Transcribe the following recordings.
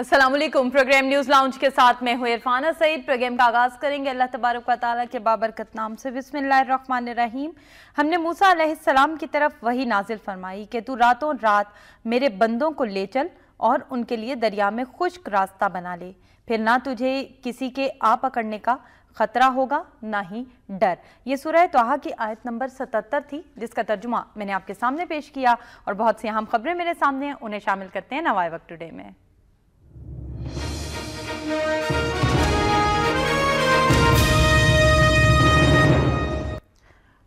Aslam programme news lounge के साथ मैं हूँ इरफाना सईद प्रोग्राम का आगाज़ करेंगे अल्लाह तबारक ताली के बाबरकत नाम से बिसमान रहीम हमने मूसा सलाम की तरफ वही नाजिल फरमाई कि तू रातों रात मेरे बंदों को ले चल और उनके लिए दरिया में खुश्क रास्ता बना ले फिर ना तुझे किसी के आ पकड़ने का ख़तरा होगा ना ही डर ये सूरह तोहा की आयत नंबर 77 थी जिसका तर्जुमा मैंने आपके सामने पेश किया और बहुत सी अहम खबरें मेरे सामने हैं उन्हें शामिल करते हैं नवाए वक्त टुडे में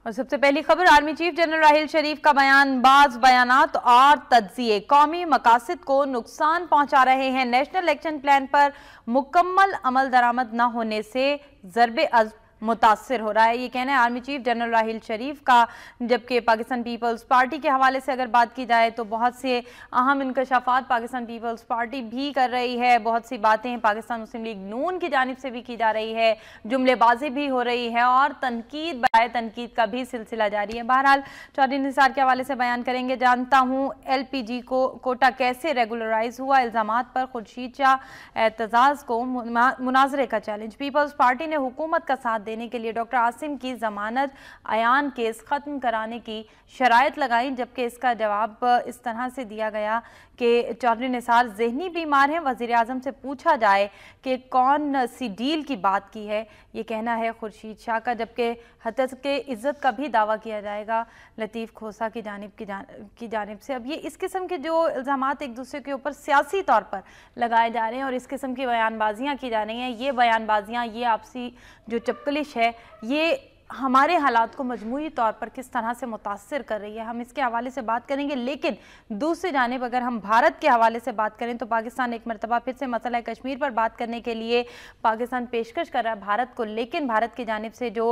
और सबसे पहली खबर army chief general Rahil Sharif का बयान बाज बयान और तजिए कौमी मकासद को नुकसान पहुंचा रहे हैं नेशनल एक्शन प्लान पर मुकम्मल अमल दरामद न होने से जरब अज़ मुतासर हो रहा है ये कहना है army chief general Rahil Sharif का जबकि पाकिस्तान पीपल्स पार्टी के हवाले से अगर बात की जाए तो बहुत से अहम इंकशाफात पाकिस्तान पीपल्स पार्टी भी कर रही है बहुत सी बातें पाकिस्तान मुस्लिम लीग नून की जानब से भी की जा रही है जुमलेबाजी भी हो रही है और तनकीद बाय तनकीद का भी सिलसिला जारी है बहरहाल चौधरी निसार के हवाले से बयान करेंगे जानता हूँ एल पी जी को कोटा कैसे रेगुलराइज हुआ इल्ज़ाम पर खुर्शीद शाह एतजाज़ को मुनाजरे का चैलेंज पीपल्स पार्टी ने हुकूमत का साथ देने के लिए डॉक्टर आसिम की जमानत आयान केस ख़त्म कराने की शरात लगाई जबकि इसका जवाब इस तरह से दिया गया कि चौधरी निसार जहनी बीमार हैं वज़ी अजम से पूछा जाए कि कौन सी डील की बात की है ये कहना है खुर्शीद शाह का जबकि हतज के इज़्ज़त का भी दावा किया जाएगा लतीफ़ खोसा की जानब की जान की जानब से अब ये इस किस्म के जो इल्ज़ाम एक दूसरे के ऊपर सियासी तौर पर लगाए जा रहे हैं और इस किस्म की बयानबाजियाँ की जा रही हैं ये बयानबाजियाँ ये आपसी जो चपकली इंग्लिश है ये हमारे हालात को मजमूरी तौर पर किस तरह से मुतासर कर रही है हम इसके हवाले से बात करेंगे लेकिन दूसरी जानब अगर हम भारत के हवाले से बात करें तो पाकिस्तान एक मरतबा फिर से मसला कश्मीर पर बात करने के लिए पाकिस्तान पेशकश कर रहा है भारत को लेकिन भारत की जानब से जो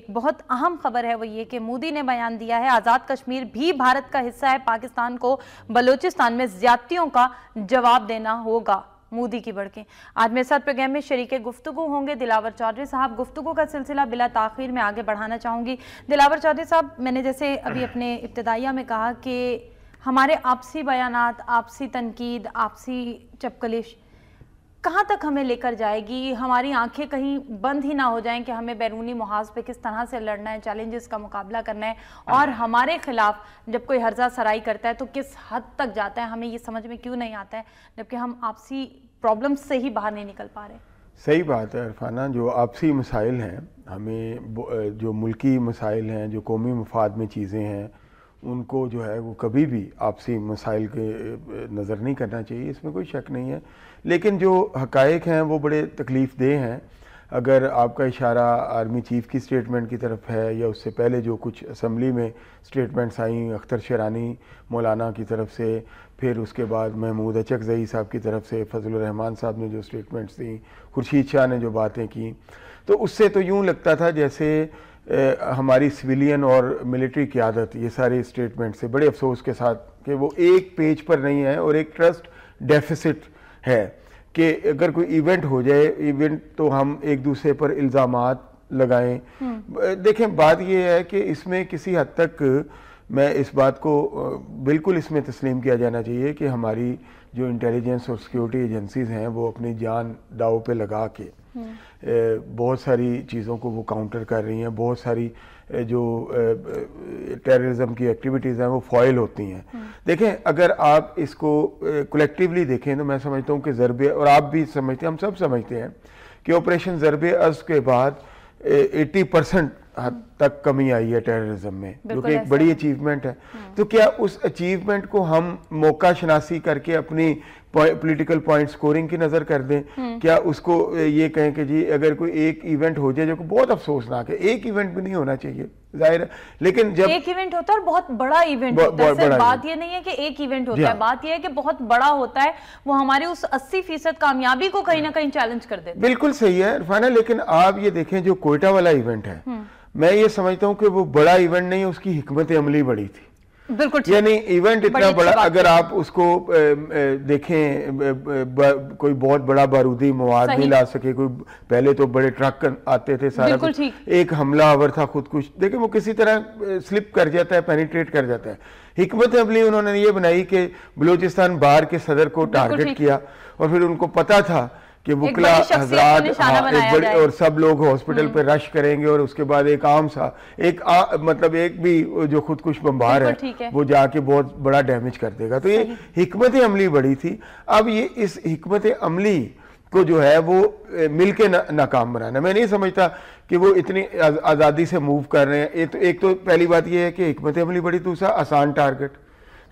एक बहुत अहम खबर है वो ये कि मोदी ने बयान दिया है आज़ाद कश्मीर भी भारत का हिस्सा है पाकिस्तान को बलूचिस्तान में ज्यादतियों का जवाब देना होगा मोदी की बढ़कें आज मेरे साथ प्रोग्राम में शरीक गुफ्तु होंगे दिलावर चौधरी साहब गुफ्तु का सिलसिला बिला तखिर में आगे बढ़ाना चाहूँगी दिलावर चौधरी साहब मैंने जैसे अभी अपने इब्तदाइया में कहा कि हमारे आपसी बयान आपसी तनकीद आपसी चपकलिश कहाँ तक हमें लेकर जाएगी हमारी आंखें कहीं बंद ही ना हो जाएं कि हमें बैरूनी मुहाज पे किस तरह से लड़ना है चैलेंजेस का मुकाबला करना है हाँ और हमारे खिलाफ जब कोई हर्जा सराई करता है तो किस हद तक जाता है हमें ये समझ में क्यों नहीं आता है जबकि हम आपसी प्रॉब्लम से ही बाहर नहीं निकल पा रहे सही बात है अरफाना जो आपसी मसाइल हैं हमें जो मुल्की मसाइल हैं जो कौमी मफाद में चीज़ें हैं उनको जो है वो कभी भी आपसी मसाइल के नज़र नहीं करना चाहिए इसमें कोई शक नहीं है लेकिन जो हकायक हैं वो बड़े तकलीफ़ देह हैं अगर आपका इशारा आर्मी चीफ़ की स्टेटमेंट की तरफ है या उससे पहले जो कुछ असम्बली में स्टेटमेंट्स आई अख्तर शरानी मौलाना की तरफ से फिर उसके बाद महमूद अचक जई साहब की तरफ से फजल रहमान साहब ने जो स्टेटमेंट्स दी खुर्शीद शाह ने जो बातें की तो उससे तो यूँ लगता था जैसे ए, हमारी सिविलियन और मिलिट्री क्यादत ये सारे स्टेटमेंट्स से बड़े अफसोस के साथ कि वो एक पेज पर नहीं है और एक ट्रस्ट डेफिसिट है कि अगर कोई इवेंट हो जाए इवेंट तो हम एक दूसरे पर इल्ज़ाम लगाएं हम्म। देखें बात यह है कि इसमें किसी हद तक मैं इस बात को बिल्कुल इसमें तस्लीम किया जाना चाहिए कि हमारी जो इंटेलिजेंस और सिक्योरिटी एजेंसीज़ हैं वो अपनी जान दाव पे लगा के हम्म। बहुत सारी चीज़ों को वो काउंटर कर रही हैं बहुत सारी जो टेररिज्म की एक्टिविटीज़ हैं वो फॉयल होती हैं हम्म। देखें अगर आप इसको कलेक्टिवली देखें तो मैं समझता हूँ कि ज़रबे और आप भी समझते हैं हम सब समझते हैं कि ऑपरेशन ज़रब अज़ के बाद एट्टी परसेंट हद हम्म। तक कमी आई है टेररिज्म में जो कि एक बड़ी अचीवमेंट है तो क्या उस अचीवमेंट को हम मौका शनासी करके अपनी पॉलिटिकल पॉइंट स्कोरिंग की नज़र कर दें हम्म। क्या उसको ये कहें कि जी अगर कोई एक इवेंट हो जाए जो कि बहुत अफसोसनाक है एक इवेंट भी नहीं होना चाहिए जाहिर है लेकिन जब एक इवेंट होता है और बहुत बड़ा इवेंट होता है बड़ा बात ये नहीं है कि एक इवेंट होता है हाँ। बात ये है कि बहुत बड़ा होता है वो हमारे उस 80 फीसद कामयाबी को कहीं ना कहीं चैलेंज कर देता बिल्कुल सही है इरफाना लेकिन आप ये देखें जो कोयटा वाला इवेंट है हम्म। मैं ये समझता हूँ कि वो बड़ा इवेंट नहीं उसकी हमत अमली बड़ी थी बिल्कुल यानी इवेंट इतना बड़ा अगर आप उसको देखें ब, कोई बहुत बड़ा बारूदी मवाद भी ला सके कोई पहले तो बड़े ट्रक आते थे सारा कुछ एक हमलावर था खुदकुश देखे वो किसी तरह स्लिप कर जाता है पेनिट्रेट कर जाता है हिकमत अमली उन्होंने ये बनाई कि बलूचिस्तान बार के सदर को टारगेट किया और फिर उनको पता था कि वकला हजरात हाँ, एक बड़े और सब लोग हॉस्पिटल हम्म। पे रश करेंगे और उसके बाद एक आम सा एक आ, मतलब एक भी जो खुदकुश बम्बार है, है वो जाके बहुत बड़ा डैमेज कर देगा तो ये हमत अमली बड़ी थी अब ये इस हमत अमली को जो है वो मिल के ना, नाकाम बनाना मैं नहीं समझता कि वो इतनी आज़ादी से मूव कर रहे हैं एक तो, एक तो पहली बात ये है कि हमत अमली बड़ी दूसरा आसान टारगेट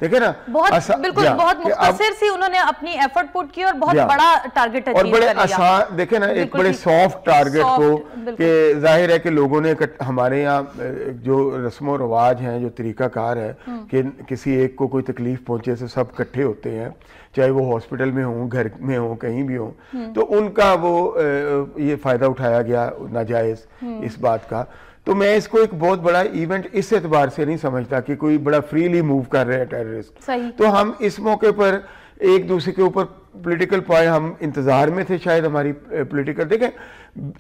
ठीक है ना बहुत आसा, बिल्कुल बहुत मुख्तसर सी उन्होंने अपनी एफर्ट पुट की और बहुत बड़ा टारगेट और बड़े आसान देखे ना एक बड़े सॉफ्ट टारगेट को के जाहिर है कि लोगों ने हमारे यहाँ जो रस्म रवाज हैं जो तरीकाकार है हम्म। कि किसी एक को कोई तकलीफ पहुंचे तो सब इकट्ठे होते हैं चाहे वो हॉस्पिटल में हों घर में हों कहीं भी हों हम्म। तो उनका वो ये फ़ायदा उठाया गया नाजायज़ हम्म। इस बात का तो मैं इसको एक बहुत बड़ा इवेंट इस एतबार से नहीं समझता कि कोई बड़ा फ्रीली मूव कर रहा है टेररिस्ट तो हम इस मौके पर एक दूसरे के ऊपर पॉलिटिकल पॉइंट हम इंतज़ार में थे शायद हमारी पॉलिटिकल देखें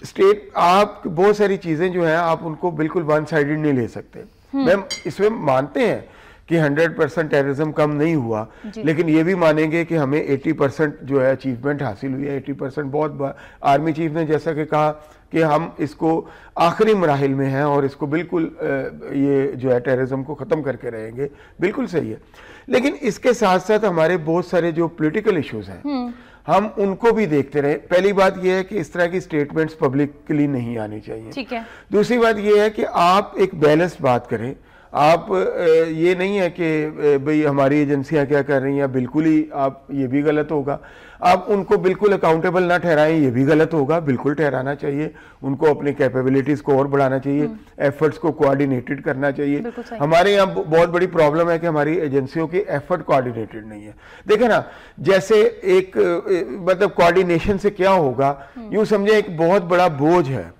स्टेट आप बहुत सारी चीज़ें जो हैं आप उनको बिल्कुल वन साइडेड नहीं ले सकते हम्म। मैम इसमें मानते हैं कि 100 परसेंट टेररिज्म कम नहीं हुआ लेकिन ये भी मानेंगे कि हमें 80 परसेंट जो है अचीवमेंट हासिल हुई है 80 परसेंट बहुत आर्मी चीफ ने जैसा कि कहा कि हम इसको आखिरी मराहल में हैं और इसको बिल्कुल ये जो है टेररिज्म को ख़त्म करके रहेंगे बिल्कुल सही है लेकिन इसके साथ साथ हमारे बहुत सारे जो पोलिटिकल इशूज़ हैं हम्म। हम उनको भी देखते रहे पहली बात यह है कि इस तरह की स्टेटमेंट्स पब्लिकली नहीं आनी चाहिए ठीक है दूसरी बात यह है कि आप एक बैलेंस बात करें आप ये नहीं है कि भाई हमारी एजेंसियां क्या कर रही हैं बिल्कुल ही आप ये भी गलत होगा आप उनको बिल्कुल अकाउंटेबल ना ठहराएं ये भी गलत होगा बिल्कुल ठहराना चाहिए उनको अपनी कैपेबिलिटीज़ को और बढ़ाना चाहिए एफर्ट्स हम्म। को कोऑर्डिनेटेड करना चाहिए हमारे यहाँ बहुत बड़ी प्रॉब्लम है कि हमारी एजेंसियों की एफर्ट कोऑर्डिनेटेड नहीं है देखे ना जैसे एक मतलब कोऑर्डिनेशन से क्या होगा हम्म। यूँ समझे एक बहुत बड़ा बोझ है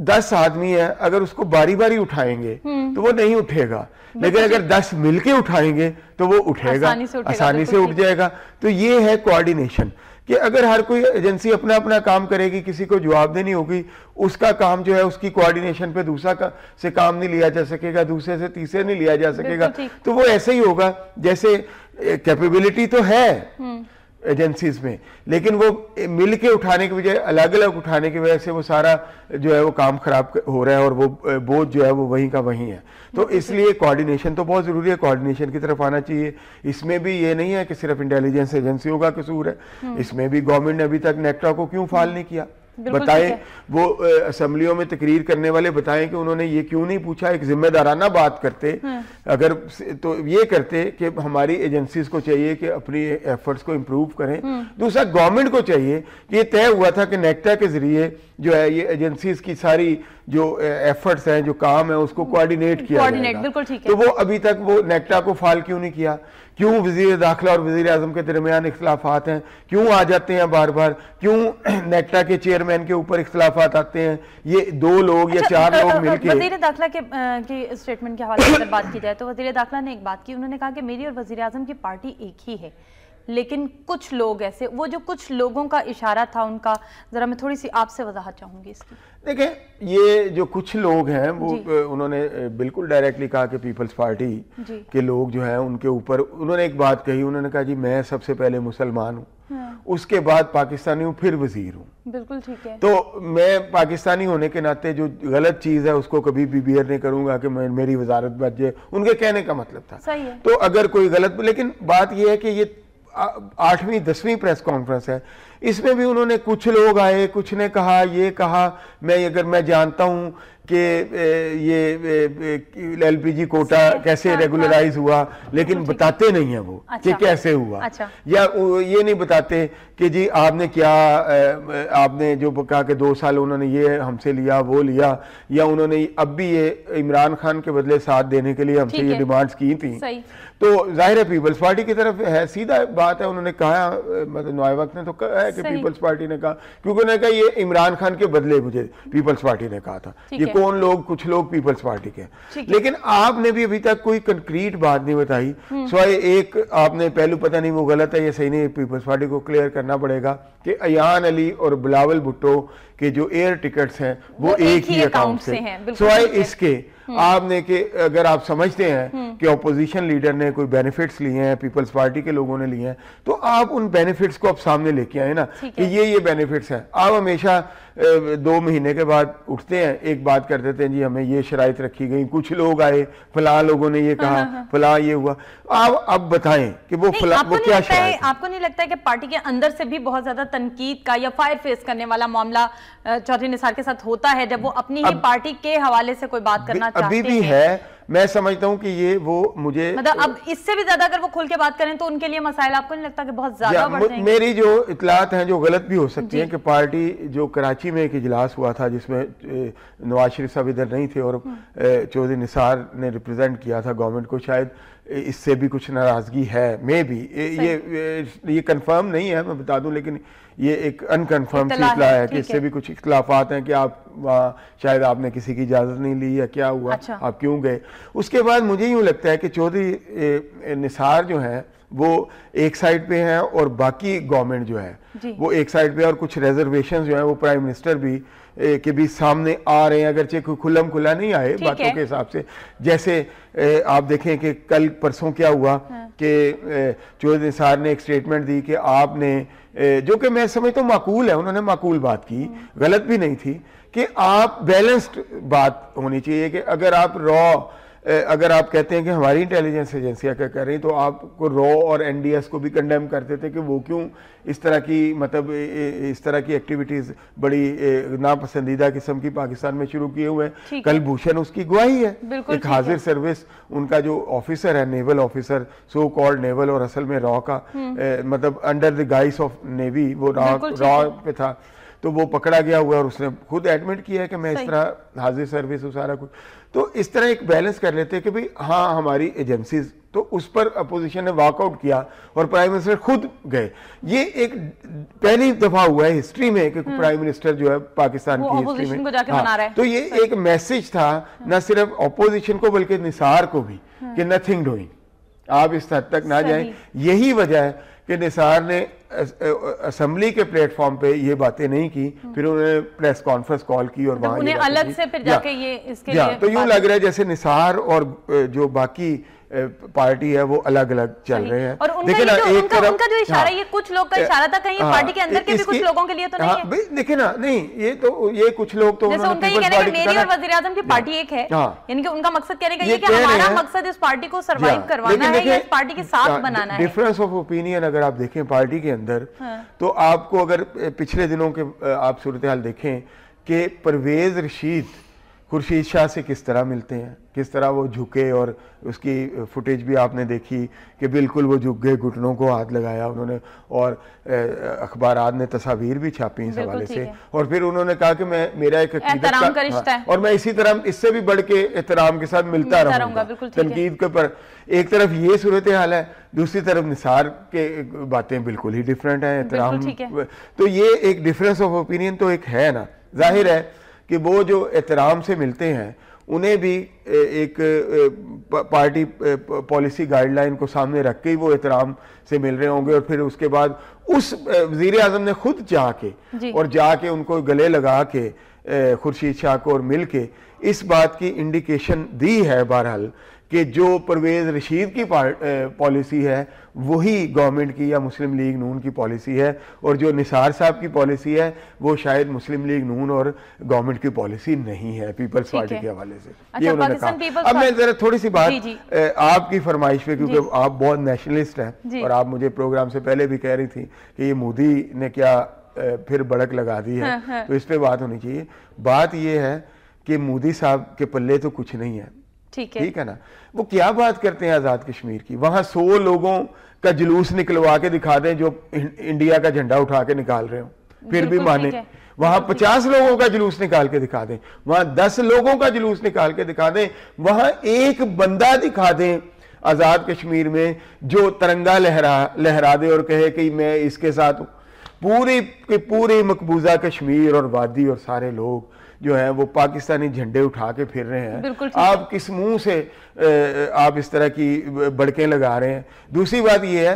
दस आदमी है अगर उसको बारी बारी उठाएंगे हम्म। तो वो नहीं उठेगा लेकिन अगर दस मिलके उठाएंगे तो वो उठेगा आसानी से, उठ जाएगा तो ये है कोऑर्डिनेशन कि अगर हर कोई एजेंसी अपना अपना काम करेगी किसी को जवाब देनी होगी उसका काम जो है उसकी कोऑर्डिनेशन पे दूसरा का, से काम नहीं लिया जा सकेगा दूसरे से तीसरे नहीं लिया जा सकेगा तो वो ऐसे ही होगा जैसे कैपेबिलिटी तो है हम्म। एजेंसीज में लेकिन वो मिल के उठाने की वजह अलग अलग उठाने की वजह से वो सारा जो है वो काम खराब हो रहा है और वो बोझ जो है वो वहीं का वहीं है तो इसलिए कोऑर्डिनेशन तो बहुत ज़रूरी है कोऑर्डिनेशन की तरफ आना चाहिए इसमें भी ये नहीं है कि सिर्फ इंटेलिजेंस एजेंसियों का कसूर है हम्म। इसमें भी गवर्नमेंट ने अभी तक नेक्टा को क्यों फाल नहीं किया बताएं वो असम्बलियों में तकरीर करने वाले बताएं कि उन्होंने ये क्यों नहीं पूछा एक जिम्मेदाराना बात करते हम्म। अगर तो ये करते कि हमारी एजेंसीज को चाहिए कि अपनी एफर्ट्स को इम्प्रूव करें हम्म। दूसरा गवर्नमेंट को चाहिए कि ये तय हुआ था कि नेक्टा के जरिए जो है ये एजेंसीज की सारी जो एफर्ट्स हैं जो काम है उसको हम्म। कोऑर्डिनेट किया बिल्कुल तो वो अभी तक वो नेक्टा को फाल क्यों नहीं किया क्यों वजीर दाखिला और वजीर अजम के दरमियान इख्लाफात हैं क्यों आ जाते हैं बार बार क्यों नेटा के चेयरमैन के ऊपर इख्लाफात आते हैं ये दो लोग या अच्छा, चार लोग मिलकर वजीर दाखिला के, के स्टेटमेंट के हवाले से बात की जाए तो वजीर दाखिला ने एक बात की उन्होंने कहा कि मेरी और वजी अजम की पार्टी एक ही है लेकिन कुछ लोग ऐसे वो जो कुछ लोगों का इशारा था उनका ज़रा मैं थोड़ी सी आपसे वजाहत चाहूंगी इसकी देखें ये जो कुछ लोग हैं वो उन्होंने बिल्कुल डायरेक्टली कहा कि पीपल्स पार्टी के लोग जो हैं उनके ऊपर उन्होंने एक बात कही उन्होंने कहा जी मैं सबसे पहले मुसलमान हूँ हाँ। उसके बाद पाकिस्तानी हूँ फिर वजीर हूँ बिल्कुल ठीक है तो मैं पाकिस्तानी होने के नाते जो गलत चीज़ है उसको कभी भी बियर नहीं करूँगा कि मेरी वजारत बच जाए उनके कहने का मतलब था सही है तो अगर कोई गलत लेकिन बात यह है कि ये आठवीं दसवीं प्रेस कॉन्फ्रेंस है इसमें भी उन्होंने कुछ लोग आए कुछ ने कहा ये कहा मैं अगर मैं जानता हूँ कि ये एलपीजी कोटा कैसे रेगुलराइज हुआ लेकिन बताते नहीं है वो अच्छा, कि कैसे हुआ अच्छा, या ये नहीं बताते कि जी आपने क्या आपने जो कहा कि दो साल उन्होंने ये हमसे लिया वो लिया या उन्होंने अब भी ये इमरान खान के बदले साथ देने के लिए हमसे ये डिमांड्स की थी तो जाहिर है पीपल्स पार्टी की तरफ है सीधा बात है उन्होंने कहा मतलब वक्त ने तो कहा कि पीपल्स पार्टी ने कहा क्योंकि उन्होंने कहा ये इमरान खान के बदले मुझे पीपल्स पार्टी ने कहा था ये कौन लोग कुछ लोग पीपल्स पार्टी के लेकिन आपने भी अभी तक कोई कंक्रीट बात नहीं बताई हम्म। सवाए एक आपने पहलू पता नहीं वो गलत है या सही नहीं पीपल्स पार्टी को क्लियर करना पड़ेगा कि अयान अली और बिलावल भुट्टो के जो एयर टिकट्स हैं वो, वो एक, एक ही अकाउंट से हैं सिवाए इसके हम्म। आपने के अगर आप समझते हैं हम्म। कि ओपोजिशन लीडर ने कोई बेनिफिट्स लिए हैं पीपल्स पार्टी के लोगों ने लिए हैं तो आप उन बेनिफिट्स को आप सामने लेके आए ना कि ये ये बेनिफिट्स हैं आप हमेशा दो महीने के बाद उठते हैं एक बात कर देते हैं जी हमें ये शराइत रखी गई कुछ लोग आए फला लोगों ने ये कहा हाँ, हाँ, हाँ। फला ये हुआ आप अब बताएं कि वो फला वो क्या शराय आपको नहीं लगता है कि पार्टी के अंदर से भी बहुत ज्यादा तनकीद का या फायर फेस करने वाला मामला चौधरी निसार के साथ होता है जब वो अपनी ही पार्टी के हवाले से कोई बात करना अभी भी है मैं समझता हूँ कि ये वो मुझे मतलब अब इससे भी ज्यादा अगर वो खुल के बात करें तो उनके लिए मसाइल आपको नहीं लगता कि बहुत ज्यादा मेरी जो इतलात हैं जो गलत भी हो सकती हैं कि पार्टी जो कराची में एक इजलास हुआ था जिसमें नवाज शरीफ साहब इधर नहीं थे और हम्म। चौधरी निसार ने रिप्रेजेंट किया था गवर्नमेंट को शायद इससे भी कुछ नाराजगी है मे भी ये ये कन्फर्म नहीं है मैं बता दूँ लेकिन ये एक अनकन्फर्म सी इतला है कि इससे भी कुछ इख्लाफात हैं कि आप शायद आपने किसी की इजाज़त नहीं ली या क्या हुआ अच्छा। आप क्यों गए उसके बाद मुझे यूँ लगता है कि चौधरी निसार जो हैं वो एक साइड पे हैं और बाकी गवर्नमेंट जो है वो एक साइड पे और कुछ रिजर्वेशन जो हैं वो प्राइम मिनिस्टर भी ए, के भी सामने आ रहे हैं अगर चेक खुलम खुला नहीं आए बातों के हिसाब से जैसे ए, आप देखें कि कल परसों क्या हुआ हाँ। कि चौधरी निसार ने एक स्टेटमेंट दी कि आपने जो कि मैं समझता हूँ माकूल है उन्होंने माकूल बात की गलत भी नहीं थी कि आप बैलेंस्ड बात होनी चाहिए कि अगर आप रॉ अगर आप कहते हैं कि हमारी इंटेलिजेंस एजेंसियां क्या कर रही तो आपको रॉ और एनडीएस को भी कंडेम करते थे कि वो क्यों इस तरह की मतलब इस तरह की एक्टिविटीज़ बड़ी नापसंदीदा किस्म की पाकिस्तान में शुरू किए हुए हैं कल भूषण उसकी गुआही है एक हाजिर सर्विस उनका जो ऑफिसर है naval officer so called naval और असल में रॉ का हम्म। मतलब under the guys of navy वो रॉ रॉ पे था तो वो पकड़ा गया हुआ और उसने खुद एडमिट किया है कि मैं इस तरह हाजिर सर्विस हूँ सारा कुछ तो इस तरह एक बैलेंस कर लेते हैं कि भाई हाँ हमारी एजेंसीज तो उस पर अपोजिशन ने वॉकआउट किया और प्राइम मिनिस्टर खुद गए ये एक पहली दफा हुआ है हिस्ट्री में कि प्राइम हम्म। मिनिस्टर जो है पाकिस्तान की हिस्ट्री में हाँ, तो ये एक मैसेज था हम्म। न सिर्फ अपोजिशन को बल्कि निसार को भी कि नथिंग हम्म। डूइंग आप इस हद तक ना जाएं यही वजह है कि निसार ने असेंबली के प्लेटफॉर्म पे ये बातें नहीं की हम्म। फिर उन्होंने प्रेस कॉन्फ्रेंस कॉल की और तो वहाँ उन्हें अलग से फिर जाके ये इसके लिए तो यूं लग रहा है जैसे निसार और जो बाकी पार्टी है वो अलग अलग चल रहे हैं देखिए ना हाँ, एक उनका, तरफ, उनका जो इशारा हाँ, ये कुछ लोग का इशारा था कहीं हाँ, पार्टी के अंदर के भी कुछ लोगों के लिए तो नहीं हाँ, है देखिए ना नहीं ये तो ये कुछ लोग तो जैसे उनका ये कहने का मेरी और वजीर आजम की पार्टी एक है हाँ। यानी कि उनका मकसद कहने का ये कि हमारा मकसद इस पार्टी को सरवाइव करवाना है या इस पार्टी के साथ बनाना है डिफरेंस ऑफ ओपिनियन अगर आप देखें पार्टी के अंदर अंदर हाँ। तो आपको अगर पिछले दिनों के आप सूरत हाल देखें कि परवेज़ रशीद खुर्शीद शाह से किस तरह मिलते हैं किस तरह वो झुके और उसकी फुटेज भी आपने देखी कि बिल्कुल वो झुक गए घुटनों को हाथ लगाया उन्होंने और अखबार ने तस्वीर भी छापी इस हवाले से और फिर उन्होंने कहा कि मैं मेरा एक अकीदत का हाँ, और मैं इसी तरह इससे भी बढ़ के एहतराम के साथ मिलता, रहूँगा तनकीद के पर एक तरफ ये सूरत हाल है दूसरी तरफ निसार के बातें बिल्कुल ही डिफरेंट हैं एहतराम तो ये एक डिफरेंस ऑफ ओपिनियन तो एक है ना जाहिर है कि वो जो एहतराम से मिलते हैं उन्हें भी एक पार्टी पॉलिसी गाइडलाइन को सामने रख के ही वो एहतराम से मिल रहे होंगे और फिर उसके बाद उस वजीर अजम ने खुद जाके और जाके उनको गले लगा के खुर्शीद शाह को और मिल के इस बात की इंडिकेशन दी है बहरहाल कि जो परवेज़ रशीद की पॉलिसी है वही गवर्नमेंट की या मुस्लिम लीग नून की पॉलिसी है और जो निसार साहब की पॉलिसी है वो शायद मुस्लिम लीग नून और गवर्नमेंट की पॉलिसी नहीं है पीपल्स पार्टी के हवाले से अच्छा, ये उन्होंने कहा अब मैं जरा थोड़ी सी बात आपकी फरमाइश पे क्योंकि आप बहुत नेशनलिस्ट हैं और आप मुझे प्रोग्राम से पहले भी कह रही थी कि ये मोदी ने क्या फिर बड़क लगा दी है हाँ, हाँ। तो इस पर बात होनी चाहिए बात यह है कि मोदी साहब के पल्ले तो कुछ नहीं है ठीक है ठीक है ना वो क्या बात करते हैं आज़ाद कश्मीर की वहां सौ लोगों का जुलूस निकलवा के दिखा दें जो इंडिया का झंडा उठा के निकाल रहे हो फिर भी माने वहां पचास लोगों का जुलूस निकाल के दिखा दें वहां दस लोगों का जुलूस निकाल के दिखा दें वहां एक बंदा दिखा दें आजाद कश्मीर में जो तिरंगा लहरा लहरा दे और कहे कि मैं इसके साथ हूं पूरी के पूरे मकबूजा कश्मीर और वादी और सारे लोग जो है वो पाकिस्तानी झंडे उठा के फिर रहे हैं आप किस मुंह से आप इस तरह की बड़के लगा रहे हैं दूसरी बात ये है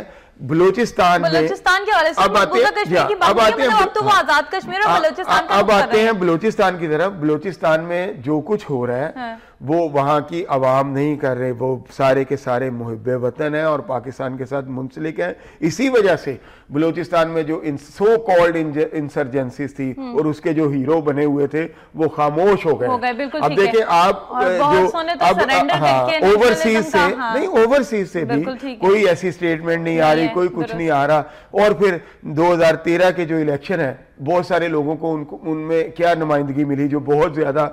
बलोचिस्तान बलूचिस्तान के हवाले से अब आते हैं अब आते हैं बलोचिस्तान मतलब तो वो हाँ। आजाद कश्मीर और अब आते हैं की तरफ बलोचिस्तान में जो कुछ हो रहा है हाँ। वो वहाँ की आवाम नहीं कर रहे वो सारे के सारे मुहब वतन हैं और पाकिस्तान के साथ मुंसलिक हैं इसी वजह से बलूचिस्तान में जो इन सो कॉल्ड इंसर्जेंसी थी हम्म। और उसके जो हीरो बने हुए थे वो खामोश हो गए अब देखिए आप जो तो अब हाँ ओवरसीज से हाँ। नहीं ओवरसीज से भी कोई ऐसी स्टेटमेंट नहीं आ रही कोई कुछ नहीं आ रहा और फिर दो के जो इलेक्शन है बहुत सारे लोगों को उनको उनमें क्या नुमाइंदगी मिली जो बहुत ज़्यादा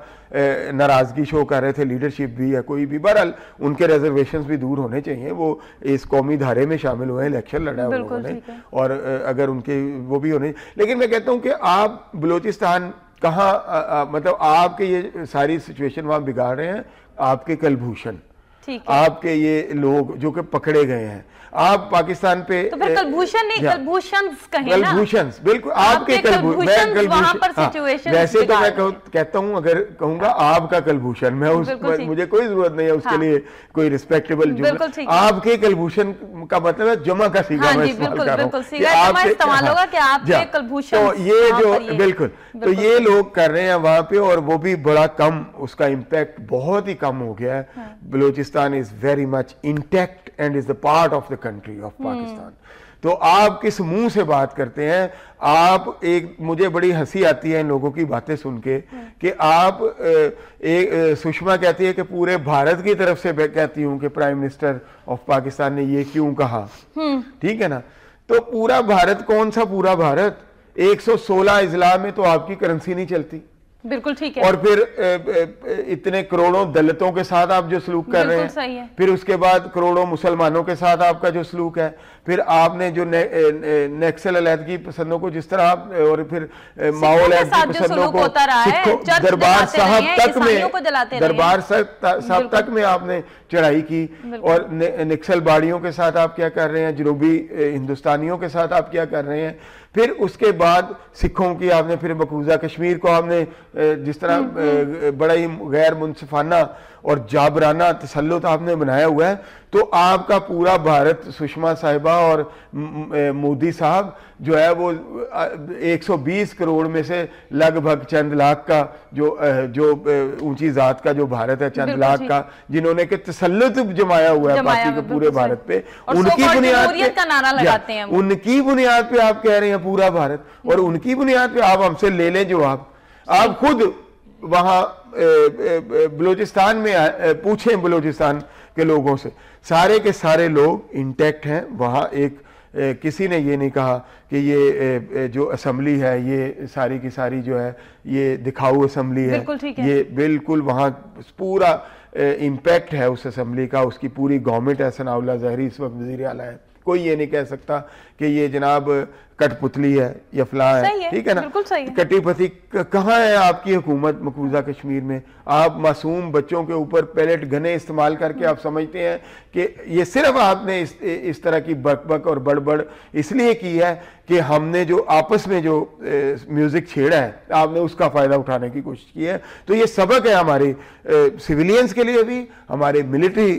नाराज़गी शो कर रहे थे लीडरशिप भी या कोई भी बहरहाल उनके रिजर्वेशन भी दूर होने चाहिए वो इस कौमी धारे में शामिल हुए हैं इलेक्शन लड़ा उन्होंने और अगर उनके वो भी होने लेकिन मैं कहता हूँ कि आप बलोचिस्तान कहाँ मतलब आपके ये सारी सिचुएशन वहाँ बिगाड़ रहे हैं आपके कलभूषण आपके ये लोग जो कि पकड़े गए हैं आप पाकिस्तान पे तो फिर कलभूषण नहीं कलभूषण कलभूषण बिल्कुल आपके कलभूषण हाँ, वैसे तो मैं कहता हूँ अगर कहूंगा आपका कलभूषण मैं उस मुझे कोई जरूरत नहीं है उसके हाँ, लिए कोई रिस्पेक्टेबल जो आपके कलभूषण का मतलब है जमा का सीधा हाँ मैं इस्तेमाल कर रहा हूँ हाँ, तो ये जो बिल्कुल तो ये लोग कर रहे हैं वहां पे और वो भी बड़ा कम उसका इम्पैक्ट बहुत ही कम हो गया है हाँ। Balochistan Pakistan is very much intact and is the part of the country of Pakistan तो आप किस मुंह से बात करते हैं आप एक मुझे बड़ी हंसी आती है इन लोगों की बातें सुन के hmm. कि आप एक सुषमा कहती है कि पूरे भारत की तरफ से कहती हूँ कि प्राइम मिनिस्टर ऑफ पाकिस्तान ने ये क्यों कहा hmm. ठीक है ना तो पूरा भारत कौन सा पूरा भारत 116 सौ इजला में तो आपकी करेंसी नहीं चलती बिल्कुल ठीक है और फिर इतने करोड़ों दलितों के साथ आप जो सलूक कर रहे हैं फिर उसके बाद करोड़ों मुसलमानों के साथ आपका जो सलूक है फिर आपने जो ने, नेक्सल अलहदगी पसंदों को जिस तरह और फिर माहौल पसंदों को दरबार साहब तक में दरबार साहब तक में आपने चढ़ाई की और नक्सल बाड़ियों के साथ आप क्या कर रहे हैं जनूबी हिंदुस्तानियों के साथ आप क्या कर रहे हैं फिर उसके बाद सिखों की आपने फिर मकबूजा कश्मीर को आपने जिस तरह हम्म, हम्म। बड़ा ही गैर मुनफाना और जाबराना तसल्लुत आपने बनाया हुआ है तो आपका पूरा भारत सुषमा साहिबा और मोदी साहब जो है वो 120 करोड़ में से लगभग चंद लाख का जो जो ऊंची जात का जो भारत है चंद लाख का जिन्होंने के तसल्लुत जमाया हुआ है बाकी के पूरे भारत पे उनकी बुनियाद पे उनकी बुनियाद पे आप कह रहे हैं पूरा भारत और उनकी बुनियाद पे आप हमसे ले लें जो आप खुद वहाँ बलूचिस्तान में पूछें बलूचिस्तान के लोगों से सारे के सारे लोग इंटैक्ट हैं वहाँ एक किसी ने ये नहीं कहा कि ये जो असम्बली है ये सारी की सारी जो है ये दिखाऊ असम्बली है।, है ये बिल्कुल वहाँ पूरा इम्पैक्ट है उस असम्बली का उसकी पूरी गवर्नमेंट है सनाउल्ला जहरी इस वक्त वजीर अला है कोई ये नहीं कह सकता कि ये जनाब कठपुतली है या फला है ठीक है ना कटिपति कहाँ है आपकी हुकूमत मकबूजा कश्मीर में आप मासूम बच्चों के ऊपर पैलेट घने इस्तेमाल करके आप समझते हैं कि ये सिर्फ आपने इस इस तरह की बकबक और बड़बड़ इसलिए की है कि हमने जो आपस में जो म्यूज़िक छेड़ा है आपने उसका फ़ायदा उठाने की कोशिश की है तो ये सबक है हमारे सिविलियंस के लिए भी हमारे मिलिट्री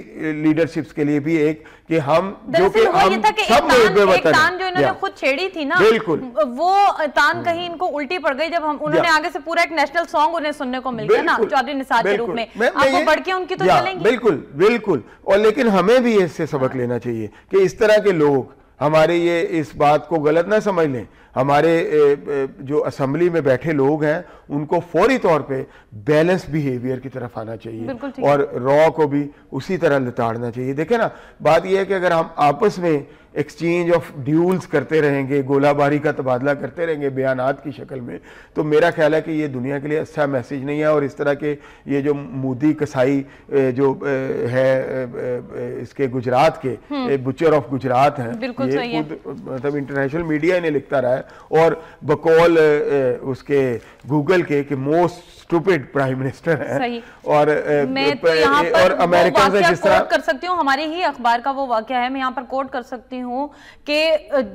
लीडरशिप्स के लिए भी एक कि हम जो कि हम सब जो इन्होंने खुद छेड़ी थी ना बिल्कुल वो तान कहीं हम्म। इनको उल्टी पड़ गई जब हम उन्होंने आगे से पूरा एक नेशनल सॉन्ग उन्हें सुनने को मिल गया ना चौधरी निषाद के रूप में आपको बढ़ के उनकी तो चलेंगी बिल्कुल बिल्कुल और लेकिन हमें भी इससे सबक लेना चाहिए कि इस तरह के लोग हमारे ये इस बात को गलत ना समझ लें हमारे जो असम्बली में बैठे लोग हैं उनको फौरी तौर पे बैलेंस बिहेवियर की तरफ आना चाहिए और रॉ को भी उसी तरह लताड़ना चाहिए देखें ना बात यह है कि अगर हम आपस में एक्सचेंज ऑफ ड्यूल्स करते रहेंगे गोलाबारी का तबादला करते रहेंगे बयान की शक्ल में तो मेरा ख्याल है कि ये दुनिया के लिए अच्छा मैसेज नहीं है और इस तरह के ये जो मोदी कसाई जो है इसके गुजरात के बुचर हम्म। ऑफ गुजरात हैं ये खुद मतलब इंटरनेशनल मीडिया इन्हें लिखता रहा है और बकौल उसके गूगल के कि मोस्ट स्टूपिड प्राइम मिनिस्टर है और मैं तो यहां पर और अमेरिका से जिस तरह कर सकती हूँ हमारे ही अखबार का वो वाक्य है मैं यहाँ पर कोट कर सकती हूँ कि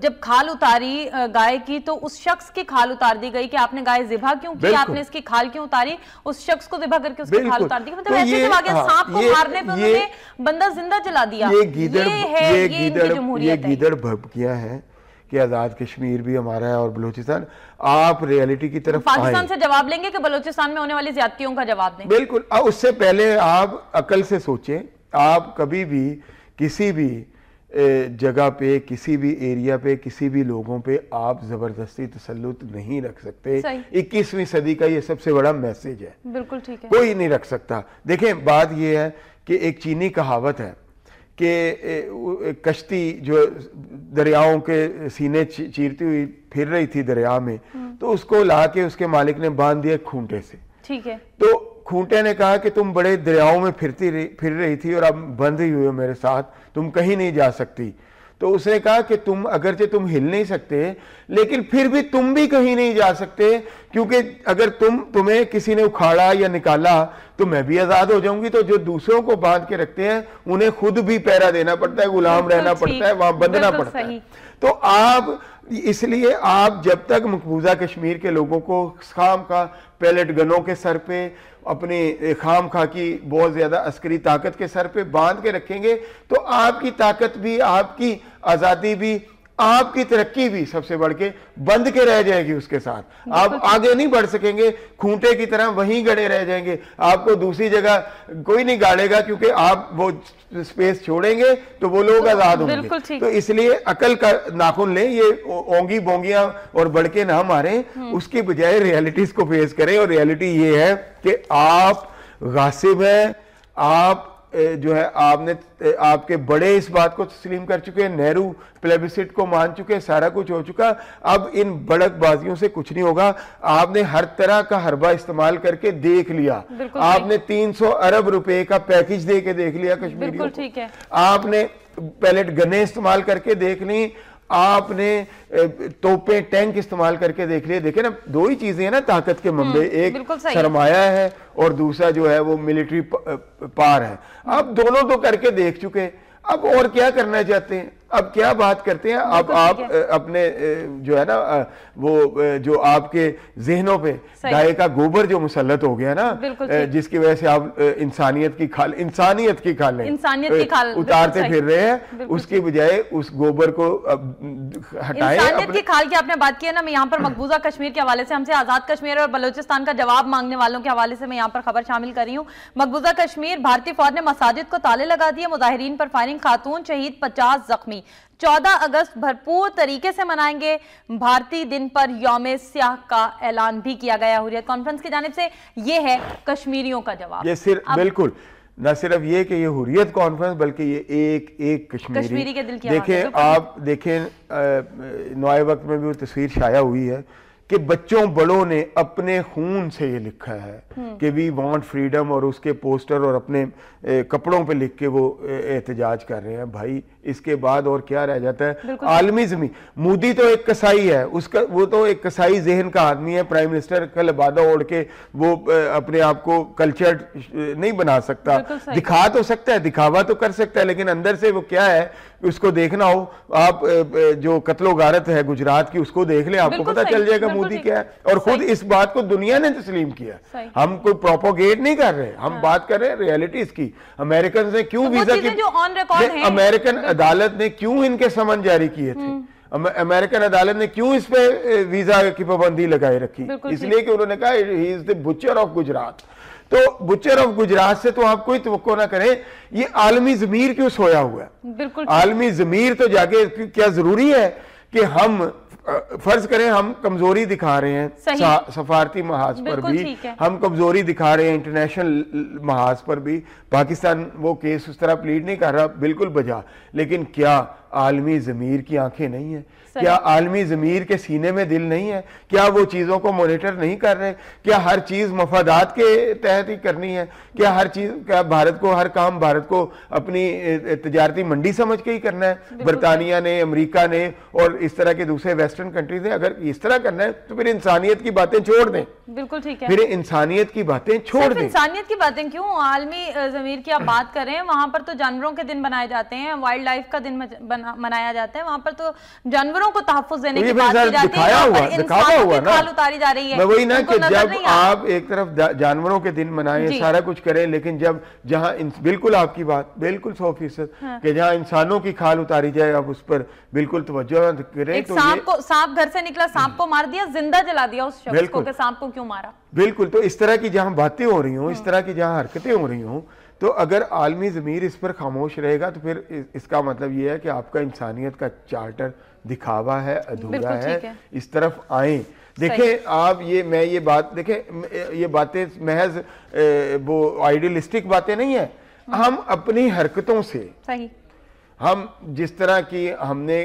जब खाल उतारी गाय की तो उस शख्स की खाल उतार दी गई कि आपने गाय जिबा क्यों की आपने इसकी खाल क्यों उतारी उस शख्स को जिबा करके उसकी खाल उतार दी मतलब तो ऐसे जब आगे हाँ, सांप को मारने पर उन्होंने बंदा जिंदा जला दिया ये है ये गीदड़ भपकियां है कि आज़ाद कश्मीर भी हमारा है और बलूचिस्तान आप रियलिटी की तरफ पाकिस्तान से जवाब लेंगे कि बलूचिस्तान में होने वाली ज्यादतियों का जवाब दें बिल्कुल उससे पहले आप अकल से सोचें आप कभी भी किसी भी जगह पे किसी भी एरिया पे किसी भी लोगों पे आप जबरदस्ती तसलुत नहीं रख सकते 21वीं सदी का ये सबसे बड़ा मैसेज है बिल्कुल ठीक है कोई नहीं रख सकता देखें बात ये है कि एक चीनी कहावत है कि कश्ती जो दरियाओं के सीने चीरती हुई फिर रही थी दरिया में हम्म। तो उसको ला के उसके मालिक ने बांध दिया खूंटे से ठीक है तो खूंटे ने कहा कि तुम बड़े दरियाओं में फिरती रही फिर रही थी और अब बंद ही हुए मेरे साथ तुम कहीं नहीं जा सकती तो उसने कहा कि तुम अगरचे तुम हिल नहीं सकते लेकिन फिर भी तुम भी कहीं नहीं जा सकते क्योंकि अगर तुम तुम्हें किसी ने उखाड़ा या निकाला तो मैं भी आज़ाद हो जाऊंगी तो जो दूसरों को बांध के रखते हैं उन्हें खुद भी पैरा देना पड़ता है गुलाम रहना पड़ता है वहां बंधना पड़ता है तो आप इसलिए आप जब तक मकबूजा कश्मीर के लोगों को खाम खा पैलेट गनों के सर पे अपने खाम खा की बहुत ज़्यादा अस्करी ताकत के सर पे बांध के रखेंगे तो आपकी ताकत भी आपकी आज़ादी भी आपकी तरक्की भी सबसे बढ़ के बंद के रह जाएगी उसके साथ आप आगे नहीं बढ़ सकेंगे खूंटे की तरह वहीं गड़े रह जाएंगे आपको दूसरी जगह कोई नहीं गाड़ेगा क्योंकि आप वो स्पेस छोड़ेंगे तो वो लोग तो आजाद होंगे तो इसलिए अकल का नाखून लें ये ओंगी बोंगियां और बड़के ना मारें हम्म। उसकी बजाय रियलिटीज को फेस करें और रियलिटी ये है कि आप गासिब हैं आप जो है आपने आपके बड़े इस बात को तस्लीम कर चुके हैं नेहरू प्लेबिसिट को मान चुके हैं सारा कुछ हो चुका अब इन बड़कबाजियों से कुछ नहीं होगा आपने हर तरह का हरबा इस्तेमाल करके देख लिया आपने 300 अरब रुपए का पैकेज दे के देख लिया कश्मीर आपने पैलेट गन्ने इस्तेमाल करके देख ली आपने तोपे टैंक इस्तेमाल करके देख लिए देखे ना दो ही चीजें हैं ना ताकत के हम्म, मंबे एक सरमाया है और दूसरा जो है वो मिलिट्री पार है आप हम्म। दोनों तो करके देख चुके अब और क्या करना चाहते हैं अब क्या बात करते हैं अब आप अपने जो है ना वो जो आपके जहनों पे गाय का गोबर जो मुसलत हो गया ना जिसकी वजह से आप इंसानियत की खाल इंसानियत की खाल इंसानियत की खाल उतारते फिर रहे हैं उसकी बजाय उस गोबर को हटाए इंसानियत की खाल की आपने बात की है ना मैं यहाँ पर मकबूजा कश्मीर के हवाले से हमसे आजाद कश्मीर और बलोचिस्तान का जवाब मांगने वालों के हवाले से मैं यहाँ पर खबर शामिल कर रही हूँ मकबूजा कश्मीर भारतीय फौज ने मसाजिद को ताले लगा दिए मुजाहरीन पर फायरिंग खातून शहीद पचास जख्मी नहीं 14 अगस्त भरपूर तरीके से मनाएंगे भारतीय दिन पर योम सियाह का ऐलान भी किया गया हुरियत कॉन्फ्रेंस की जानब से यह है कश्मीरियों का जवाब ये सिर्फ बिल्कुल न सिर्फ ये कि ये हुरियत कॉन्फ्रेंस बल्कि ये एक एक कश्मीरी, कश्मीरी के दिल की देखें आप देखे नए वक्त में भी वो तस्वीर छाया हुई है कि बच्चों बड़ों ने अपने खून से ये लिखा है हम्म। कि वी वांट फ्रीडम और उसके पोस्टर और अपने कपड़ों पे लिख के वो एहतजाज कर रहे हैं भाई इसके बाद और क्या रह जाता है आलमी जमीन मोदी तो एक कसाई है उसका वो तो एक कसाई जहन का आदमी है प्राइम मिनिस्टर का लबादा ओढ़ के वो अपने आप को कल्चर नहीं बना सकता दिखा तो सकता है दिखावा तो कर सकता है लेकिन अंदर से वो क्या है उसको देखना हो आप जो कत्लो गारत है गुजरात की उसको देख ले आपको पता चल जाएगा मोदी क्या है और खुद इस बात को दुनिया ने तस्लीम किया हम कोई प्रोपोगेट नहीं कर रहे हम हाँ। बात कर रहे हैं रियलिटीज की अमेरिकन ने क्यों वीजा तो की अमेरिकन अदालत ने क्यों इनके समन जारी किए थे हम्म। अमेरिकन अदालत ने क्यों इस पे वीजा की पाबंदी लगाए रखी इसलिए कि उन्होंने कहा he is the butcher of Gujarat तो बुचर ऑफ गुजरात से तो आप कोई तो ना करें ये आलमी जमीर क्यों सोया हुआ है आलमी जमीर तो जाके क्या जरूरी है कि हम फर्ज करें हम कमजोरी दिखा रहे हैं सफारती महाज पर भी हम कमजोरी दिखा रहे हैं इंटरनेशनल महाज पर भी पाकिस्तान वो केस उस तरह प्लीड नहीं कर रहा बिल्कुल बजा लेकिन क्या आलमी ज़मीर की आंखें नहीं है क्या आलमी ज़मीर के सीने में दिल नहीं है क्या वो चीज़ों को मोनिटर नहीं कर रहे क्या हर चीज़ मफादात के तहत ही करनी है क्या हर चीज़ क्या भारत को हर काम भारत को अपनी तजारती मंडी समझ के ही करना है बरतानिया ने अमरीका ने और इस तरह के दूसरे वेस्टर्न कंट्रीज ने अगर इस तरह करना है तो फिर इंसानियत की बातें छोड़ दें बिल्कुल ठीक है फिर इंसानियत की बातें छोड़ दें इंसानियत की बातें क्यों आलमी ज़मीर की आप बात करें वहां पर तो जानवरों के दिन बनाए जाते हैं वाइल्ड लाइफ का दिन मनाया जाता है वहां पर तो जानवर जानवरों को तहफुज देने तो की बात की जाती है और इंसानों की खाल उतारी जा रही है वही ना कि जब आप एक तरफ जानवरों के दिन मनाए सारा कुछ करें लेकिन जब जहाँ बिल्कुल आपकी बात बिल्कुल सौ फीसद हाँ। कि जहाँ इंसानों की खाल उतारी जाए आप उस पर बिल्कुल तवज्जो करें तो सांप को सांप घर से निकला सांप को मार दिया जिंदा जला दिया उस शख्स को कि सांप को क्यों मारा बिल्कुल तो इस तरह की जहाँ बातें हो रही हों इस हाँ। तरह की जहाँ हरकतें हो रही हों तो अगर आलमी ज़मीर इस पर खामोश रहेगा तो फिर इसका मतलब ये है कि आपका इंसानियत का चार्टर दिखावा है अधूरा है।, है इस तरफ आए देखे आप ये मैं ये बात देखे ये बातें महज वो आइडियलिस्टिक बातें नहीं है हम्म। हम अपनी हरकतों से सही हम जिस तरह की हमने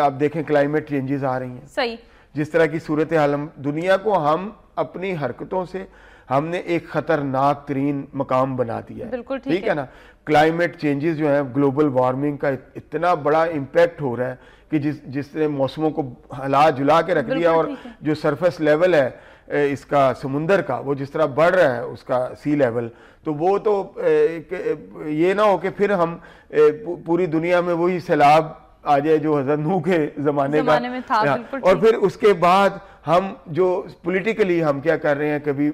आप देखें क्लाइमेट चेंजेस आ रही हैं सही जिस तरह की सूरत हाल हम दुनिया को हम अपनी हरकतों से हमने एक खतरनाक तरीन मकाम बना दिया है बिल्कुल ठीक है ना क्लाइमेट चेंजेस जो है ग्लोबल वार्मिंग का इतना बड़ा इम्पैक्ट हो रहा है कि जिस जिसने मौसमों को हला जुला के रख दिया और जो सरफेस लेवल है इसका समुंदर का वो जिस तरह बढ़ रहा है उसका सी लेवल तो वो तो ये ना हो कि फिर हम पूरी दुनिया में वही सैलाब आ जाए जो हजरत नू के जमाने, जमाने का और फिर उसके बाद हम जो पॉलिटिकली हम क्या कर रहे हैं कभी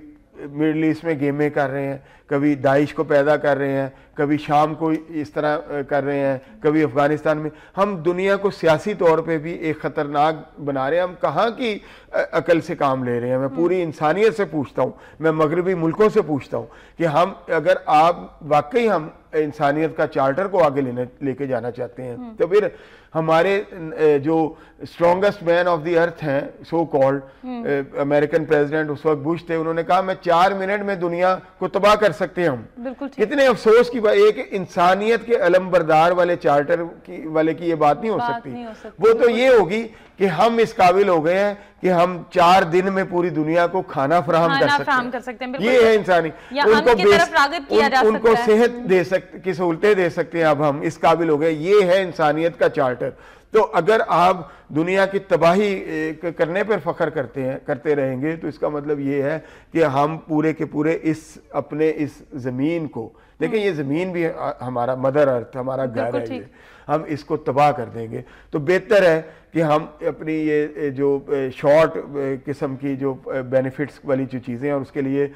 मिडल ईस्ट में गेमें कर रहे हैं कभी दाइश को पैदा कर रहे हैं कभी शाम को इस तरह कर रहे हैं कभी अफ़गानिस्तान में हम दुनिया को सियासी तौर पे भी एक ख़तरनाक बना रहे हैं हम कहाँ की अकल से काम ले रहे हैं मैं पूरी हम्म। इंसानियत से पूछता हूँ मैं मगरबी मुल्कों से पूछता हूँ कि हम अगर आप वाकई हम इंसानियत का चार्टर को आगे लेने लेके जाना चाहते हैं हम्म। तो फिर हमारे जो strongest man of the earth हैं सो कॉल्ड अमेरिकन प्रेसिडेंट उस वक्त बुश थे उन्होंने कहा मैं चार मिनट में दुनिया को तबाह कर सकते हैं हम कितने अफसोस की बात एक इंसानियत के बरदार वाले चार्टर की वाले की ये बात नहीं हो बात सकती नहीं हो सकती। वो तो ये होगी कि हम इस काबिल हो गए हैं कि हम चार दिन में पूरी दुनिया को खाना फराहम कर, सकते कर सकते हैं ये है इंसानी उनको उनको सेहत दे सकते की सहूलतें दे सकते हैं अब हम इस काबिल हो गए ये है इंसानियत का चार्टर डॉक्टर तो अगर आप दुनिया की तबाही करने पर फख्र करते हैं करते रहेंगे तो इसका मतलब ये है कि हम पूरे के पूरे इस अपने इस ज़मीन को देखें ये ज़मीन भी हमारा मदर अर्थ हमारा घर है हम इसको तबाह कर देंगे तो बेहतर है कि हम अपनी ये जो शॉर्ट किस्म की जो बेनिफिट्स वाली जो चीज़ें और उसके लिए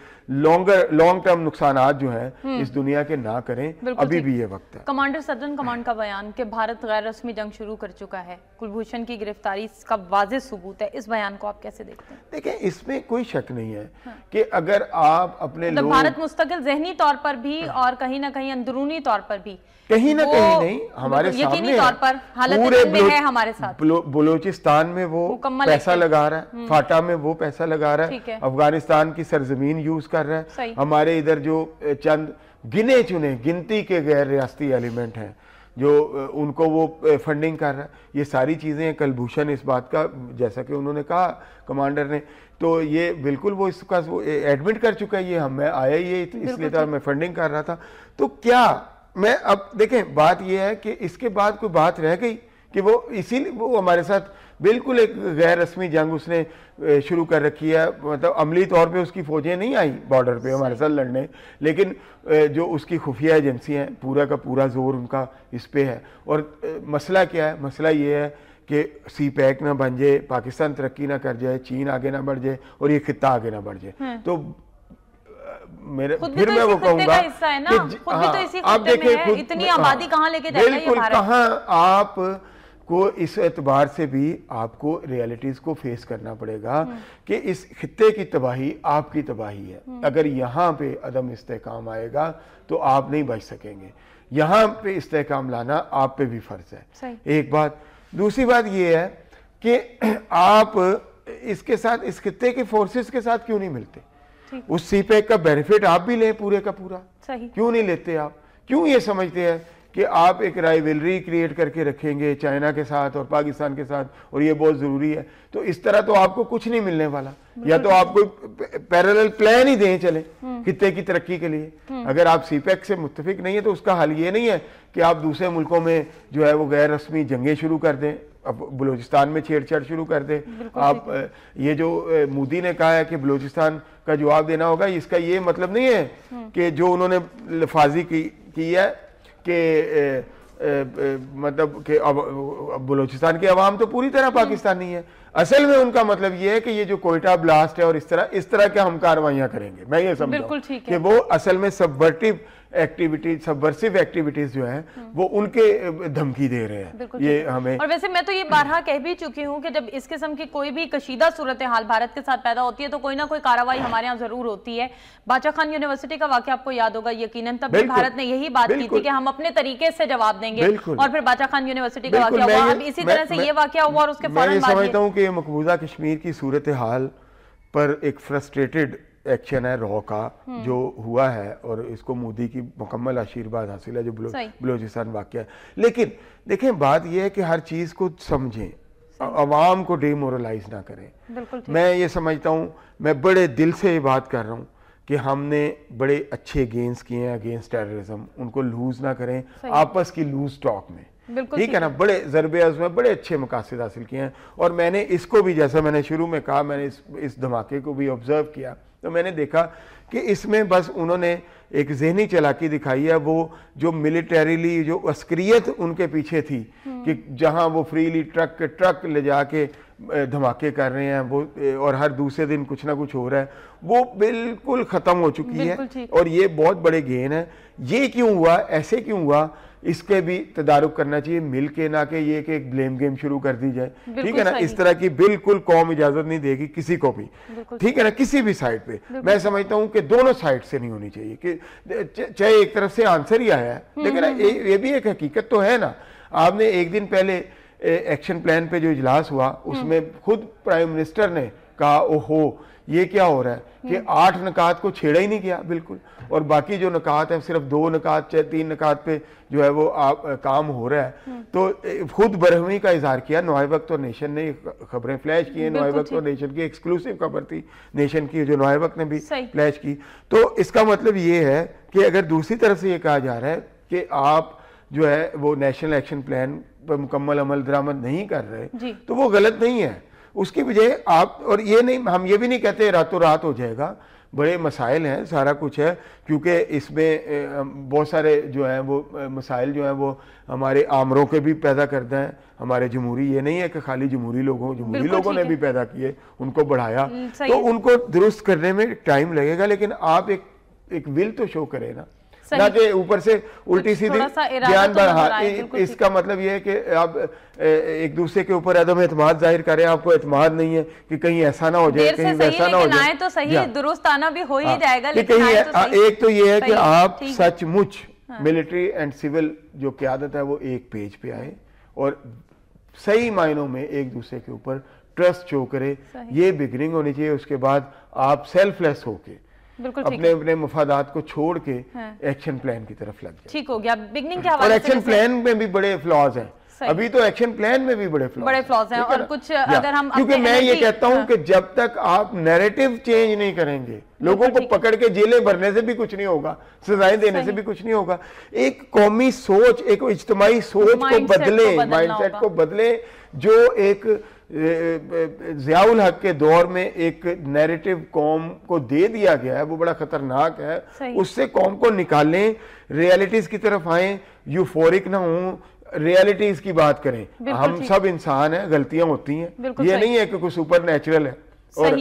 लॉन्गर लॉन्ग टर्म नुकसान जो हैं हम्म। इस दुनिया के ना करें अभी भी ये वक्त है कमांडर सदरन कमांड का बयान कि भारत गैर रस्मी जंग शुरू कर चुका है कुलभूषण की गिरफ्तारी का वाज सबूत है इस बयान को आप कैसे देखते हैं इसमें कोई शक नहीं है हाँ। कि अगर आप अपने मतलब भारत मुस्तकिल जहनी तौर पर भी हाँ। और कहीं ना कहीं अंदरूनी तौर पर भी कहीं ना कहीं नहीं हमारे मतलब सामने तौर पर हालत है हमारे साथ बलूचिस्तान में वो पैसा लगा रहा है हम्म। फाटा में वो पैसा लगा रहा है अफगानिस्तान की सरजमीन यूज कर रहा है हमारे इधर जो चंद गिने चुने गिनती के गैर रियाती एलिमेंट हैं जो उनको वो फंडिंग कर रहा है ये सारी चीज़ें कलभूषण इस बात का जैसा कि उन्होंने कहा कमांडर ने तो ये बिल्कुल वो इसका वो एडमिट कर चुका है ये हम मैं आया ये इसलिए था मैं फंडिंग कर रहा था तो क्या मैं अब देखें बात ये है कि इसके बाद कोई बात रह गई कि वो इसीलिए वो हमारे साथ बिल्कुल एक गैर रस्मी जंग उसने शुरू कर रखी है मतलब अमली तौर पे उसकी फ़ौजें नहीं आई बॉर्डर पे हमारे साथ लड़ने लेकिन जो उसकी खुफिया एजेंसी हैं पूरा का पूरा जोर उनका इस पे है और मसला क्या है मसला ये है कि सी पैक ना बन जाए पाकिस्तान तरक्की ना कर जाए चीन आगे ना बढ़ जाए और ये खत्ता आगे ना बढ़ जाए हम्म। तो मेरे फिर तो मैं वो कहूंगा तो हाँ, आप देखिए इतनी आबादी कहाँ लेके बिल्कुल कहाँ आप को इस एतबार से भी आपको रियलिटीज़ को फेस करना पड़ेगा हम्म। कि इस खत्े की तबाही आपकी तबाही है हम्म। अगर यहाँ पे अदम इस्तेकाम आएगा तो आप नहीं बच सकेंगे यहाँ पे इस्तेकाम लाना आप पे भी फ़र्ज़ है एक बात दूसरी बात यह है कि आप इसके साथ इस खत्े के फोर्सेस के साथ क्यों नहीं मिलते उस पैक का बेनिफिट आप भी लें पूरे का पूरा क्यों नहीं लेते आप क्यों ये समझते हैं कि आप एक राइवलरी क्रिएट करके रखेंगे चाइना के साथ और पाकिस्तान के साथ और ये बहुत ज़रूरी है तो इस तरह तो आपको कुछ नहीं मिलने वाला या तो आप कोई पैरल प्लान ही दें चले खत्ते हम्म। की तरक्की के लिए हम्म। अगर आप सीपैक e से मुतफिक नहीं है तो उसका हल ये नहीं है कि आप दूसरे मुल्कों में जो है वो गैर रस्मी जंगे शुरू कर दें अब बलोचिस्तान में छेड़छाड़ शुरू कर दे आप ये जो मोदी ने कहा है कि बलोचिस्तान का जवाब देना होगा इसका ये मतलब नहीं है हम्म। कि जो उन्होंने लफाजी की, की है ए, मतलब के बलूचिस्तान की आवाम तो पूरी तरह हम्म। पाकिस्तानी है असल में उनका मतलब ये है कि ये जो कोयटा ब्लास्ट है और इस तरह इस तरह के हम कार्रवाइयां करेंगे मैं ये समझता हूँ कि वो असल में सबवर्टिव एक्टिविटीज सबवर्सिव एक्टिविटीज जो है हम्म। वो उनके धमकी दे रहे हैं ये हमें और वैसे मैं तो ये बारह कह भी चुकी हूँ कि जब इस किस्म की कोई भी कशीदा सूरत हाल भारत के साथ पैदा होती है तो कोई ना कोई कार्रवाई हमारे यहाँ जरूर होती है बाचा खान यूनिवर्सिटी का वाक्य आपको याद होगा यकीन तब भी भारत ने यही बात की थी कि हम अपने तरीके से जवाब देंगे और फिर बाचा खान यूनिवर्सिटी का वाक्य हुआ इसी तरह से ये वाक्य हुआ और उसके मैं समझता हूँ कि मकबूजा कश्मीर की सूरत हाल पर एक फ्रस्ट्रेटेड एक्शन है रॉ का हम्म। जो हुआ है और इसको मोदी की मुकम्मल आशीर्वाद हासिल है जो बलोचिस्तान वाक्य है लेकिन देखें बात यह है कि हर चीज़ को समझें आवाम को डिमोरलाइज ना करें मैं ये समझता हूँ मैं बड़े दिल से ये बात कर रहा हूँ कि हमने बड़े अच्छे गेंस किए हैं अगेंस्ट टेररिज्म उनको लूज़ ना करें आपस की लूज टॉक में ठीक है ना बड़े जरबे उसमें में बड़े अच्छे मकासद हासिल किए हैं और मैंने इसको भी जैसा मैंने शुरू में कहा मैंने इस इस धमाके को भी ऑब्ज़र्व किया तो मैंने देखा कि इसमें बस उन्होंने एक जहनी चलाकी दिखाई है वो जो मिलिटरीली जो अस्क्रियत उनके पीछे थी हम्म। कि जहां वो फ्रीली ट्रक के ट्रक ले जाके धमाके कर रहे हैं वो और हर दूसरे दिन कुछ ना कुछ हो रहा है वो बिल्कुल ख़त्म हो चुकी है और ये बहुत बड़े गेन है ये क्यों हुआ ऐसे क्यों हुआ इसके भी तदारुक करना चाहिए मिल के ना के ये कि एक ब्लेम गेम शुरू कर दी जाए ठीक है ना इस तरह की बिल्कुल कौम इजाजत नहीं देगी किसी को भी ठीक है ना किसी भी साइड पे मैं समझता हूँ कि दोनों साइड से नहीं होनी चाहिए कि चाहे एक तरफ से आंसर ही आया है हम्म, लेकिन हम्म, हम्म। ये भी एक हकीकत तो है ना आपने एक दिन पहले एक्शन प्लान पे जो इजलास हुआ उसमें खुद प्राइम मिनिस्टर ने कहा ओहो ये क्या हो रहा है कि हम्म। आठ नकात को छेड़ा ही नहीं गया बिल्कुल और बाकी जो नकात हैं सिर्फ दो नकात चाहे तीन नकात पे जो है वो आ, काम हो रहा है हम्म। तो खुद बरहमी का इजहार किया नोए वक्त और नेशन ने खबरें फ्लैश की हैं वक्त और नेशन की एक्सक्लूसिव खबर थी नेशन की जो नोए वक्त ने भी फ्लैश की तो इसका मतलब ये है कि अगर दूसरी तरफ से ये कहा जा रहा है कि आप जो है वो नेशनल एक्शन प्लान पर मुकम्मल अमल दरामद नहीं कर रहे तो वो गलत नहीं है उसकी वजह आप और ये नहीं हम ये भी नहीं कहते रातों रात हो जाएगा बड़े मसाइल हैं सारा कुछ है क्योंकि इसमें बहुत सारे जो हैं वो मसाइल जो हैं वो हमारे आमरों के भी पैदा करते हैं हमारे जमहूरी ये नहीं है कि खाली जमहूरी लोगों जमहूरी लोगों ने भी पैदा किए उनको बढ़ाया हम्म, तो उनको दुरुस्त करने में टाइम लगेगा लेकिन आप एक एक विल तो शो करें ना ना कि ऊपर से उल्टी सीधी ज्ञान तो इसका मतलब ये है कि आप एक दूसरे के ऊपर अदम एतमाद जाहिर करें आपको एतमाद नहीं है कि कहीं ऐसा ना हो जाए कहीं वैसा ना हो जाए तो सही दुरुस्त आना भी हो ही हाँ, जाएगा कहीं तो एक तो ये है कि आप सचमुच हाँ। मिलिट्री एंड सिविल जो क्यादत है वो एक पेज पे आए और सही मायनों में एक दूसरे के ऊपर ट्रस्ट शो करे ये बिगनिंग होनी चाहिए उसके बाद आप सेल्फलेस होके अपने अपने मफादात को छोड़ के एक्शन हाँ। प्लान की तरफ लग ठीक हो गया बिगनिंग के और एक्शन प्लान में भी बड़े फ्लॉज हैं अभी तो एक्शन प्लान में भी बड़े बड़े फ्लॉज हैं और कुछ अगर हम क्योंकि मैं ये कहता हूँ हाँ। कि जब तक आप नैरेटिव चेंज नहीं करेंगे लोगों को पकड़ के जेलें भरने से भी कुछ नहीं होगा सजाएं देने से भी कुछ नहीं होगा एक कौमी सोच एक इज्तमाही सोच को बदले माइंडसेट को बदले जो एक ज़ियाउल हक के दौर में एक नैरेटिव कौम को दे दिया गया है वो बड़ा ख़तरनाक है उससे कौम को निकालें रियलिटीज़ की तरफ आए यूफोरिक ना हो रियलिटीज़ की बात करें हम सब इंसान हैं गलतियां होती हैं ये नहीं है कि कुछ सुपर नेचुरल है और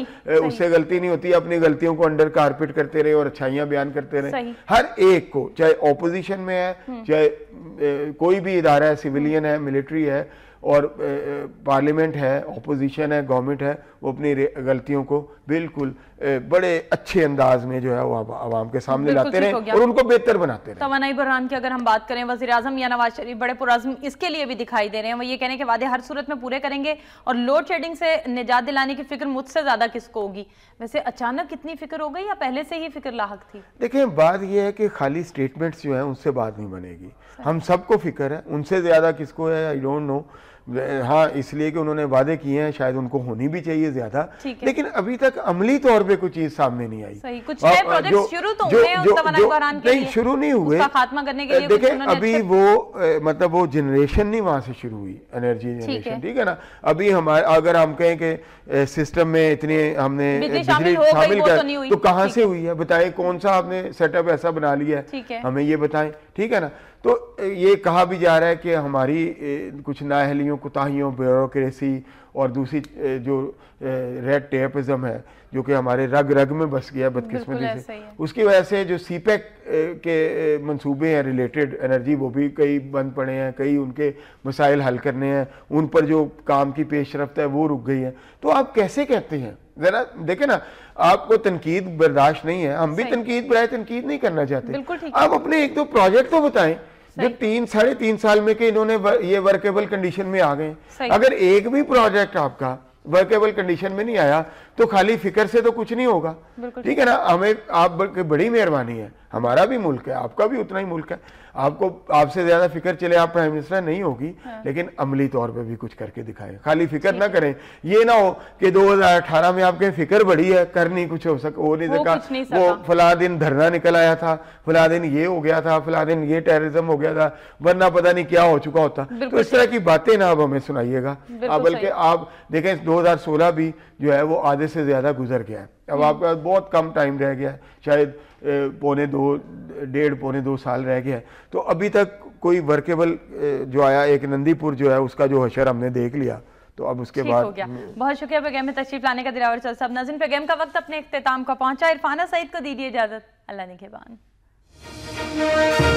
उससे गलती नहीं होती अपनी गलतियों को अंडर कारपेट करते रहे और अच्छाइयां बयान करते रहे हर एक को चाहे ऑपोजिशन में है हम्म। चाहे कोई भी इदारा है सिविलियन है मिलिट्री है और पार्लियामेंट है अपोजिशन है गवर्नमेंट है वो अपनी गलतियों को बिल्कुल बड़े अच्छे अंदाज में जो है वो आवाम के सामने लाते रहे और उनको बेहतर बनाते रहे तवानाई बुरहान की अगर हम बात करें वजी अजम या नवाज शरीफ बड़े पुरजम इसके लिए भी दिखाई दे रहे हैं वो ये कहने के वादे हर सूरत में पूरे करेंगे और लोड शेडिंग से निजात दिलाने की फिक्र मुझसे ज़्यादा किसको होगी वैसे अचानक कितनी फिक्र हो गई या पहले से ही फिक्र लाक थी देखिए बात यह है कि खाली स्टेटमेंट्स जो है उनसे बात नहीं बनेगी हम सबको फिक्र है उनसे ज़्यादा किसको है आई डोंट नो हाँ इसलिए कि उन्होंने वादे किए हैं शायद उनको होनी भी चाहिए ज्यादा लेकिन अभी तक अमली तौर पे कोई चीज सामने नहीं आई सही कुछ शुरू तो जो, जो, नहीं शुरू नहीं हुए खात्मा करने के लिए अभी वो मतलब वो जनरेशन नहीं वहां से शुरू हुई एनर्जी जनरेशन ठीक है ना अभी हमारे अगर हम कहें कि सिस्टम में इतने हमने बिजली शामिल कर तो, तो कहाँ से हुई है बताए कौन सा आपने सेटअप ऐसा बना लिया है हमें ये बताए ठीक है ना तो ये कहा भी जा रहा है कि हमारी कुछ नााहलियों कोताहियों ब्यूरोसी और दूसरी जो रेड टेपिज्म है जो कि हमारे रग रग में बस गया बदकिस्मती से उसकी वजह से जो सीपैक e के मंसूबे हैं रिलेटेड एनर्जी वो भी कई बंद पड़े हैं कई उनके मसाइल हल करने हैं उन पर जो काम की रफ्त है वो रुक गई है तो आप कैसे कहते हैं ज़रा देखे ना आपको तनकीद बर्दाश्त नहीं है हम भी तनकीद बरए तनकीद नहीं करना चाहते आप अपने एक दो प्रोजेक्ट तो बताएं जो तीन साढ़े तीन साल में के इन्होंने ये वर्केबल कंडीशन में आ गए अगर एक भी प्रोजेक्ट आपका वर्केबल कंडीशन में नहीं आया तो खाली फिक्र से तो कुछ नहीं होगा ठीक है ना हमें आप बड़ी मेहरबानी है हमारा भी मुल्क है आपका भी उतना ही मुल्क है आपको आपसे ज्यादा फिक्र चले आप प्राइम मिनिस्टर नहीं होगी हाँ। लेकिन अमली तौर पे भी कुछ करके दिखाएं खाली फिक्र ना करें ये ना हो कि 2018 में आपके फिक्र बढ़ी है कर नहीं कुछ हो सका हो नहीं सका वो, वो फला दिन धरना निकल आया था फला दिन ये हो गया था फला दिन ये टेररिज्म हो गया था वरना पता नहीं क्या हो चुका होता तो इस तरह की बातें ना अब हमें सुनाइएगा आप बल्कि आप देखें दो भी जो है वो आधे से ज्यादा गुजर गया है अब हम्म। पास बहुत कम टाइम रह गया है शायद पौने दो डेढ़ पौने दो साल रह गया तो अभी तक कोई वर्केबल जो आया एक नंदीपुर जो है उसका जो हशर हमने देख लिया तो अब उसके बाद हो गया बहुत शुक्रिया प्रोग्राम में तशरीफ लाने का दिलावर चल सब नजर प्रोग्राम का वक्त अपने अख्ताम का पहुंचा इरफाना सईद को दीजिए इजाजत अल्लाह निगेबान